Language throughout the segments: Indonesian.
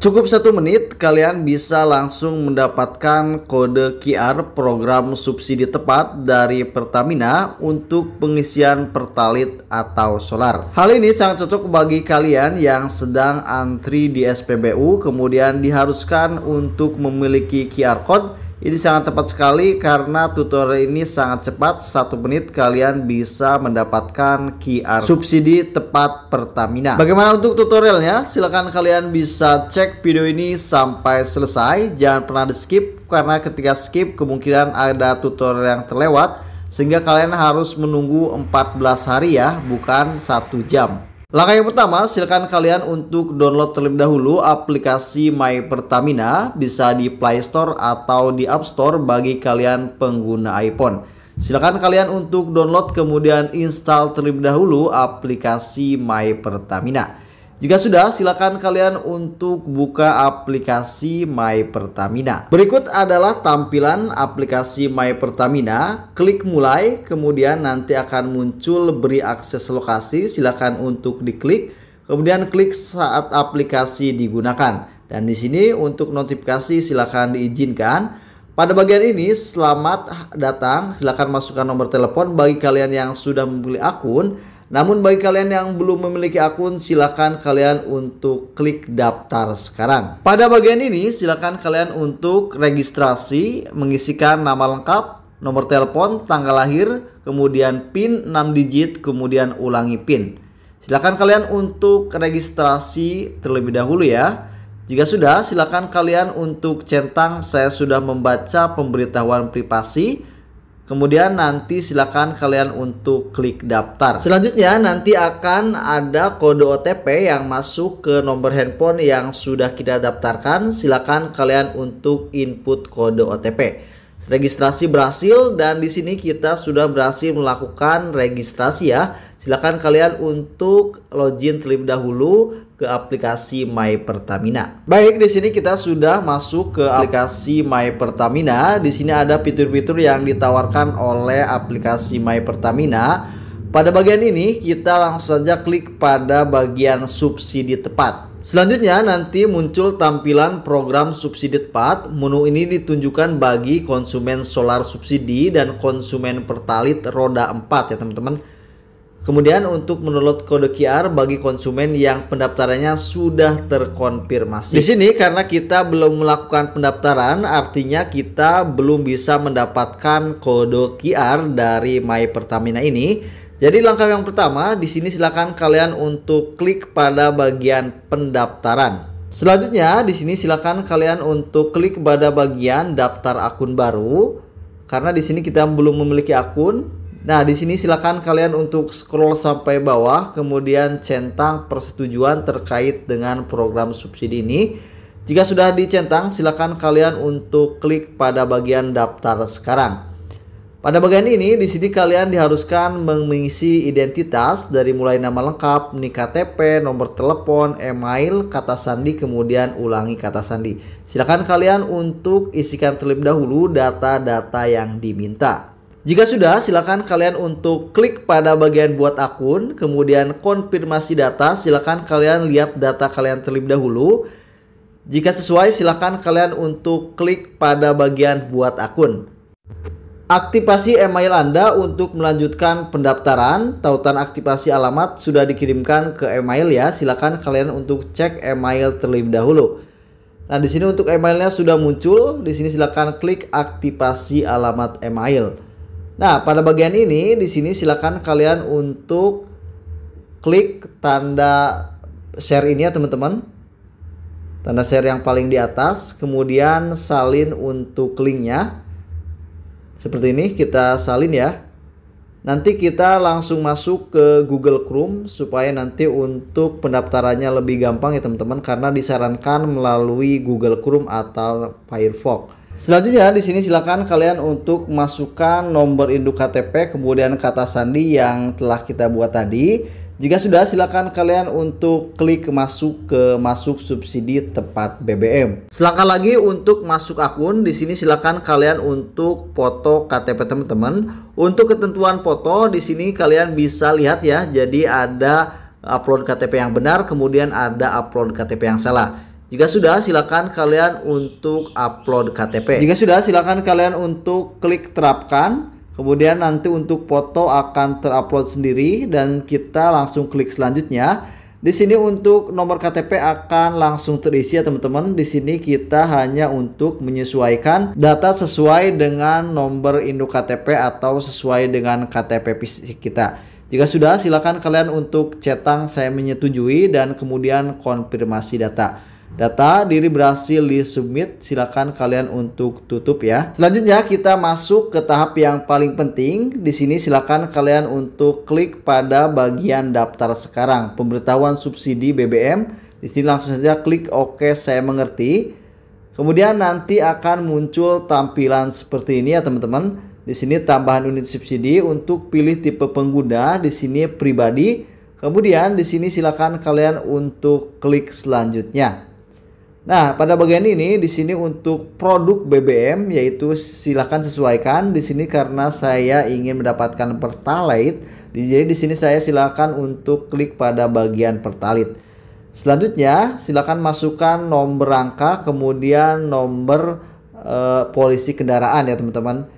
Cukup satu menit, kalian bisa langsung mendapatkan kode QR program subsidi tepat dari Pertamina untuk pengisian pertalit atau solar. Hal ini sangat cocok bagi kalian yang sedang antri di SPBU, kemudian diharuskan untuk memiliki QR code ini sangat tepat sekali karena tutorial ini sangat cepat. Satu menit kalian bisa mendapatkan QR subsidi tepat Pertamina. Bagaimana untuk tutorialnya? Silahkan kalian bisa cek video ini sampai selesai. Jangan pernah di skip karena ketika skip kemungkinan ada tutorial yang terlewat. Sehingga kalian harus menunggu 14 hari ya, bukan satu jam. Langkah yang pertama, silakan kalian untuk download terlebih dahulu aplikasi My Pertamina, bisa di Play Store atau di App Store bagi kalian pengguna iPhone. Silakan kalian untuk download kemudian install terlebih dahulu aplikasi My Pertamina. Jika sudah, silakan kalian untuk buka aplikasi My Pertamina. Berikut adalah tampilan aplikasi My Pertamina. Klik mulai, kemudian nanti akan muncul beri akses lokasi. Silakan untuk diklik, kemudian klik saat aplikasi digunakan. Dan di sini untuk notifikasi silakan diizinkan. Pada bagian ini, selamat datang. Silakan masukkan nomor telepon bagi kalian yang sudah memilih akun namun bagi kalian yang belum memiliki akun, silakan kalian untuk klik daftar sekarang. Pada bagian ini, silakan kalian untuk registrasi, mengisikan nama lengkap, nomor telepon, tanggal lahir, kemudian PIN 6 digit, kemudian ulangi PIN. Silakan kalian untuk registrasi terlebih dahulu ya. Jika sudah, silakan kalian untuk centang saya sudah membaca pemberitahuan privasi Kemudian nanti silakan kalian untuk klik daftar. Selanjutnya nanti akan ada kode OTP yang masuk ke nomor handphone yang sudah kita daftarkan. Silakan kalian untuk input kode OTP. Registrasi berhasil dan di sini kita sudah berhasil melakukan registrasi ya. Silakan kalian untuk login terlebih dahulu ke aplikasi My Pertamina. Baik, di sini kita sudah masuk ke aplikasi My Pertamina. Di sini ada fitur-fitur yang ditawarkan oleh aplikasi My Pertamina. Pada bagian ini kita langsung saja klik pada bagian subsidi tepat. Selanjutnya nanti muncul tampilan program subsidi tepat. Menu ini ditunjukkan bagi konsumen solar subsidi dan konsumen pertalit roda 4 ya teman-teman. Kemudian untuk menolot kode QR bagi konsumen yang pendaftarannya sudah terkonfirmasi. Di sini karena kita belum melakukan pendaftaran, artinya kita belum bisa mendapatkan kode QR dari My Pertamina ini. Jadi langkah yang pertama di sini silakan kalian untuk klik pada bagian pendaftaran. Selanjutnya di sini silakan kalian untuk klik pada bagian daftar akun baru karena di sini kita belum memiliki akun Nah, di sini silakan kalian untuk scroll sampai bawah, kemudian centang persetujuan terkait dengan program subsidi ini. Jika sudah dicentang, silakan kalian untuk klik pada bagian daftar sekarang. Pada bagian ini, di sini kalian diharuskan mengisi identitas dari mulai nama lengkap, nik KTP, nomor telepon, email, kata sandi, kemudian ulangi kata sandi. Silakan kalian untuk isikan terlebih dahulu data-data yang diminta. Jika sudah, silakan kalian untuk klik pada bagian buat akun, kemudian konfirmasi data, silakan kalian lihat data kalian terlebih dahulu. Jika sesuai, silakan kalian untuk klik pada bagian buat akun. Aktivasi email Anda untuk melanjutkan pendaftaran, tautan aktivasi alamat sudah dikirimkan ke email ya. Silakan kalian untuk cek email terlebih dahulu. Nah, di sini untuk emailnya sudah muncul. Di sini silakan klik aktivasi alamat email. Nah, pada bagian ini di sini silakan kalian untuk klik tanda share ini ya teman-teman. Tanda share yang paling di atas, kemudian salin untuk linknya. Seperti ini kita salin ya. Nanti kita langsung masuk ke Google Chrome supaya nanti untuk pendaftarannya lebih gampang ya teman-teman karena disarankan melalui Google Chrome atau Firefox. Selanjutnya di sini silakan kalian untuk masukkan nomor induk KTP kemudian kata sandi yang telah kita buat tadi. Jika sudah silakan kalian untuk klik masuk ke masuk subsidi tepat BBM. Selangkah lagi untuk masuk akun di sini silakan kalian untuk foto KTP teman-teman. Untuk ketentuan foto di sini kalian bisa lihat ya. Jadi ada upload KTP yang benar kemudian ada upload KTP yang salah. Jika sudah, silakan kalian untuk upload KTP. Jika sudah, silakan kalian untuk klik terapkan. Kemudian nanti untuk foto akan terupload sendiri dan kita langsung klik selanjutnya. Di sini untuk nomor KTP akan langsung terisi ya teman-teman. Di sini kita hanya untuk menyesuaikan data sesuai dengan nomor induk KTP atau sesuai dengan KTP fisik kita. Jika sudah, silakan kalian untuk cetang saya menyetujui dan kemudian konfirmasi data. Data diri berhasil di submit silakan kalian untuk tutup ya. Selanjutnya kita masuk ke tahap yang paling penting. Di sini silakan kalian untuk klik pada bagian daftar sekarang, pemberitahuan subsidi BBM. Di sini langsung saja klik OK saya mengerti. Kemudian nanti akan muncul tampilan seperti ini ya teman-teman. Di sini tambahan unit subsidi untuk pilih tipe pengguna, di sini pribadi. Kemudian di sini silakan kalian untuk klik selanjutnya. Nah, pada bagian ini di sini untuk produk BBM yaitu silakan sesuaikan. Di sini karena saya ingin mendapatkan pertalite, jadi di sini saya silakan untuk klik pada bagian pertalite. Selanjutnya, silakan masukkan nomor rangka kemudian nomor e, polisi kendaraan ya, teman-teman.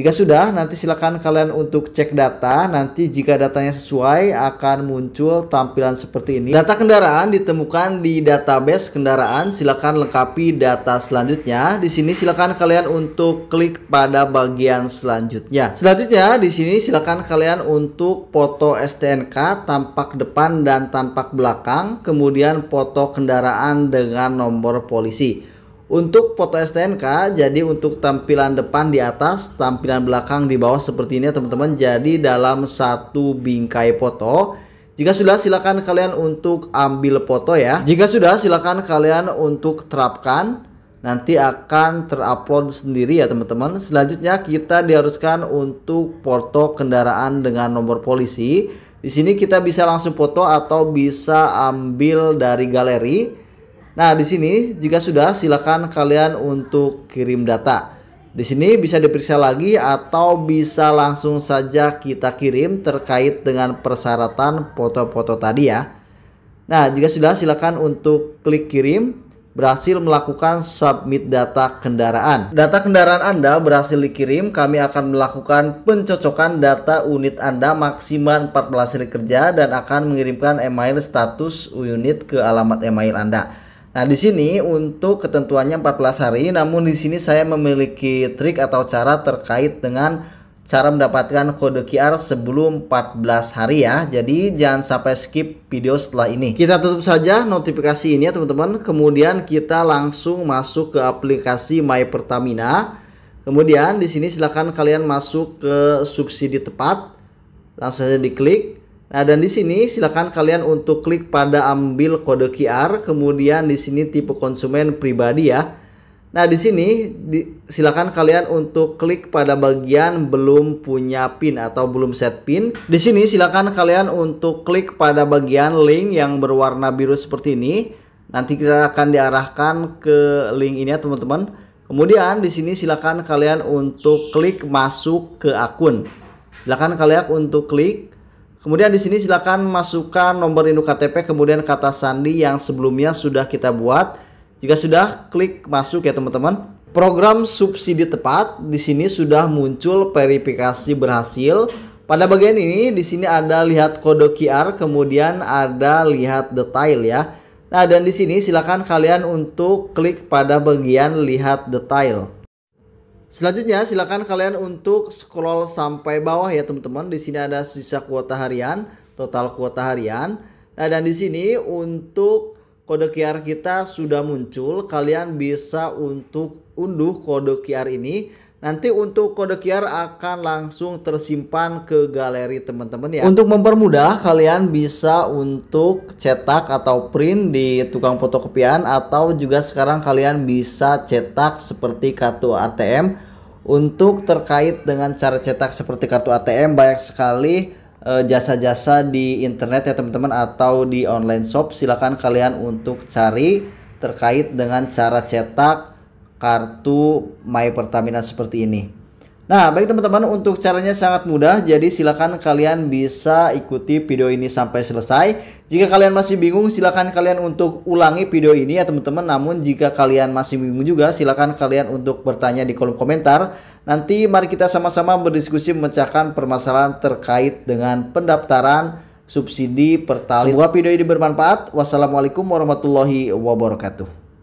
Jika sudah, nanti silakan kalian untuk cek data. Nanti jika datanya sesuai akan muncul tampilan seperti ini. Data kendaraan ditemukan di database kendaraan. Silakan lengkapi data selanjutnya. Di sini silakan kalian untuk klik pada bagian selanjutnya. Selanjutnya di sini silakan kalian untuk foto STNK tampak depan dan tampak belakang, kemudian foto kendaraan dengan nomor polisi. Untuk foto STNK, jadi untuk tampilan depan di atas, tampilan belakang di bawah seperti ini ya teman-teman. Jadi dalam satu bingkai foto. Jika sudah silakan kalian untuk ambil foto ya. Jika sudah silakan kalian untuk terapkan. Nanti akan terupload sendiri ya teman-teman. Selanjutnya kita diharuskan untuk foto kendaraan dengan nomor polisi. Di sini kita bisa langsung foto atau bisa ambil dari galeri. Nah, di sini jika sudah silakan kalian untuk kirim data. Di sini bisa diperiksa lagi atau bisa langsung saja kita kirim terkait dengan persyaratan foto-foto tadi ya. Nah, jika sudah silakan untuk klik kirim berhasil melakukan submit data kendaraan. Data kendaraan Anda berhasil dikirim, kami akan melakukan pencocokan data unit Anda maksimal 14 hari kerja dan akan mengirimkan email status unit ke alamat email Anda. Nah, di sini untuk ketentuannya 14 hari, namun di sini saya memiliki trik atau cara terkait dengan cara mendapatkan kode QR sebelum 14 hari ya. Jadi jangan sampai skip video setelah ini. Kita tutup saja notifikasi ini ya teman-teman. Kemudian kita langsung masuk ke aplikasi My Pertamina. Kemudian di sini silahkan kalian masuk ke subsidi tepat. Langsung saja diklik. Nah, dan di sini silakan kalian untuk klik pada ambil kode QR, kemudian di sini tipe konsumen pribadi ya. Nah, di sini di, silakan kalian untuk klik pada bagian belum punya PIN atau belum set PIN. Di sini silakan kalian untuk klik pada bagian link yang berwarna biru seperti ini. Nanti kita akan diarahkan ke link ini ya, teman-teman. Kemudian di sini silakan kalian untuk klik masuk ke akun. Silakan kalian untuk klik Kemudian di sini silakan masukkan nomor induk KTP kemudian kata sandi yang sebelumnya sudah kita buat. Jika sudah, klik masuk ya teman-teman. Program subsidi tepat di sini sudah muncul verifikasi berhasil. Pada bagian ini di sini ada lihat kode QR kemudian ada lihat detail ya. Nah, dan di sini silakan kalian untuk klik pada bagian lihat detail. Selanjutnya silakan kalian untuk scroll sampai bawah ya teman-teman. Di sini ada sisa kuota harian, total kuota harian. Nah, dan di sini untuk kode QR kita sudah muncul. Kalian bisa untuk unduh kode QR ini Nanti untuk kode QR akan langsung tersimpan ke galeri teman-teman ya. Untuk mempermudah kalian bisa untuk cetak atau print di tukang fotokopian atau juga sekarang kalian bisa cetak seperti kartu ATM. Untuk terkait dengan cara cetak seperti kartu ATM banyak sekali eh, jasa-jasa di internet ya teman-teman atau di online shop silahkan kalian untuk cari terkait dengan cara cetak kartu My Pertamina seperti ini. Nah, baik teman-teman, untuk caranya sangat mudah. Jadi silakan kalian bisa ikuti video ini sampai selesai. Jika kalian masih bingung, silakan kalian untuk ulangi video ini ya teman-teman. Namun jika kalian masih bingung juga, silakan kalian untuk bertanya di kolom komentar. Nanti mari kita sama-sama berdiskusi memecahkan permasalahan terkait dengan pendaftaran subsidi pertalite. Semoga video ini bermanfaat. Wassalamualaikum warahmatullahi wabarakatuh.